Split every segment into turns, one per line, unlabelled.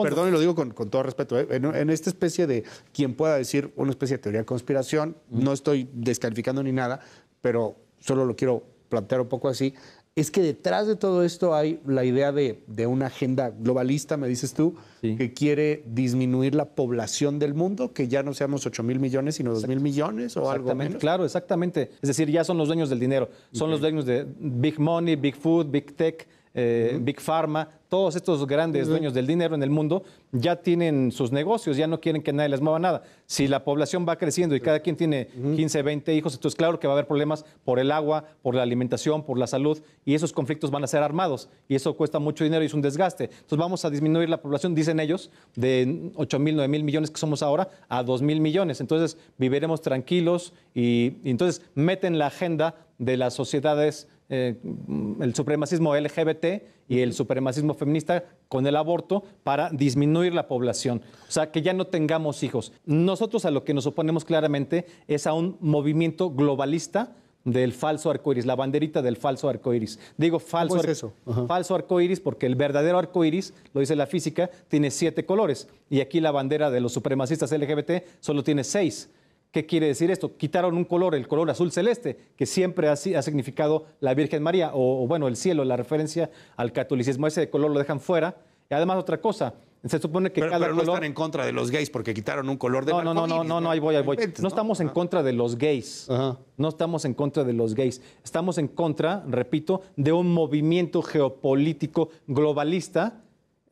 Perdón,
y lo digo con, todo respeto, ¿eh? en, esta especie de quien pueda decir una especie de teoría de conspiración, no estoy descalificando ni nada, pero solo lo quiero plantear un poco así, es que detrás de todo esto hay la idea de, una agenda globalista, me dices tú, que quiere disminuir la población del mundo, que ya no seamos 8 mil millones, sino 2 mil millones o algo menos. Claro, exactamente. Es decir, ya son los dueños del dinero, son los dueños de Big Money, Big Food, Big Tech eh, Big Pharma, todos estos grandes dueños del dinero en el mundo ya tienen sus negocios, ya no quieren que nadie les mueva nada. Si la población va creciendo y cada quien tiene 15, 20 hijos, entonces claro que va a haber problemas por el agua, por la alimentación, por la salud, y esos conflictos van a ser armados, y eso cuesta mucho dinero y es un desgaste. Entonces vamos a disminuir la población, dicen ellos, de 8 mil, 9 mil millones que somos ahora a 2 mil millones. Entonces viviremos tranquilos y entonces meten la agenda de las sociedades, eh, el supremacismo LGBT y el supremacismo feminista con el aborto para disminuir la población, o sea, que ya no tengamos hijos. Nosotros a lo que nos oponemos claramente es a un movimiento globalista del falso iris, la banderita del falso iris. Digo falso, falso arcoiris porque el verdadero iris, lo dice la física, tiene siete colores y aquí la bandera de los supremacistas LGBT solo tiene seis. ¿Qué quiere decir esto? Quitaron un color, el color azul celeste, que siempre ha, significado la Virgen María, o, bueno, el cielo, la referencia al catolicismo. Ese color lo dejan fuera. Y además otra cosa, se supone que cada pero no están en contra de los gays porque quitaron un color de no, no, no, no, no, no, ahí voy, ahí voy. no, estamos en contra de los gays. No estamos en contra de los gays. Estamos en contra, repito, de un movimiento geopolítico globalista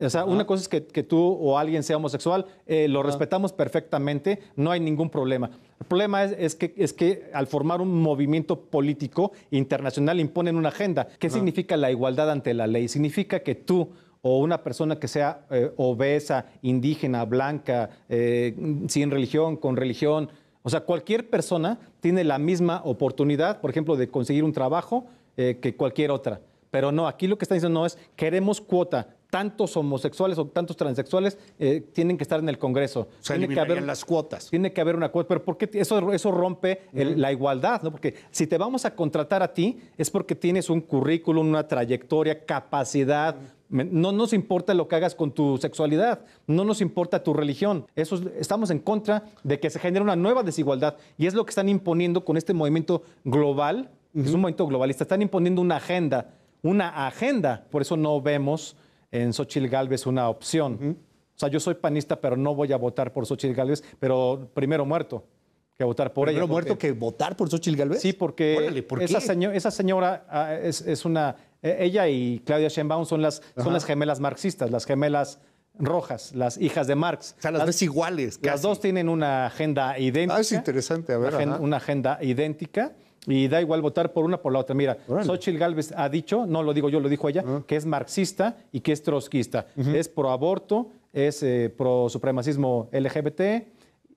o sea, una cosa es que, tú o alguien sea homosexual, eh, lo respetamos perfectamente, no hay ningún problema. El problema es, que, es que al formar un movimiento político internacional imponen una agenda. ¿Qué significa la igualdad ante la ley? Significa que tú o una persona que sea eh, obesa, indígena, blanca, eh, sin religión, con religión, o sea, cualquier persona tiene la misma oportunidad, por ejemplo, de conseguir un trabajo que cualquier otra. Pero no, aquí lo que están diciendo no es queremos cuota, tantos homosexuales o tantos transexuales eh, tienen que estar en el Congreso. tiene que haber las cuotas. Tiene que haber una cuota, pero porque eso, eso rompe la igualdad, ¿no? Porque si te vamos a contratar a ti es porque tienes un currículum, una trayectoria, capacidad, No nos importa lo que hagas con tu sexualidad, no nos importa tu religión. Eso estamos en contra de que se genere una nueva desigualdad y es lo que están imponiendo con este movimiento global, es un movimiento globalista, están imponiendo una agenda, una agenda. Por eso no vemos en Xochitl Galvez una opción. O sea, yo soy panista, pero no voy a votar por Xochitl Galvez, pero primero muerto que votar por ella. ¿Primero muerto que votar por Xochitl Galvez? Sí, porque esa, señora ah, es, una... E, ella y Claudia Sheinbaum son las, son las gemelas marxistas, las gemelas rojas, las hijas de Marx. O sea, las, iguales. Las dos tienen una agenda idéntica. Ah, es interesante, a ver. Una, una agenda idéntica y da igual votar por una por la otra. Mira, Órale. Xochitl Gálvez ha dicho, no lo digo yo, lo dijo ella, ah. que es marxista y que es trotskista. Es pro aborto, es eh, pro supremacismo LGBT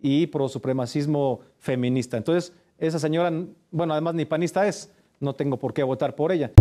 y pro supremacismo feminista. Entonces, esa señora, bueno, además ni panista es, no tengo por qué votar por ella.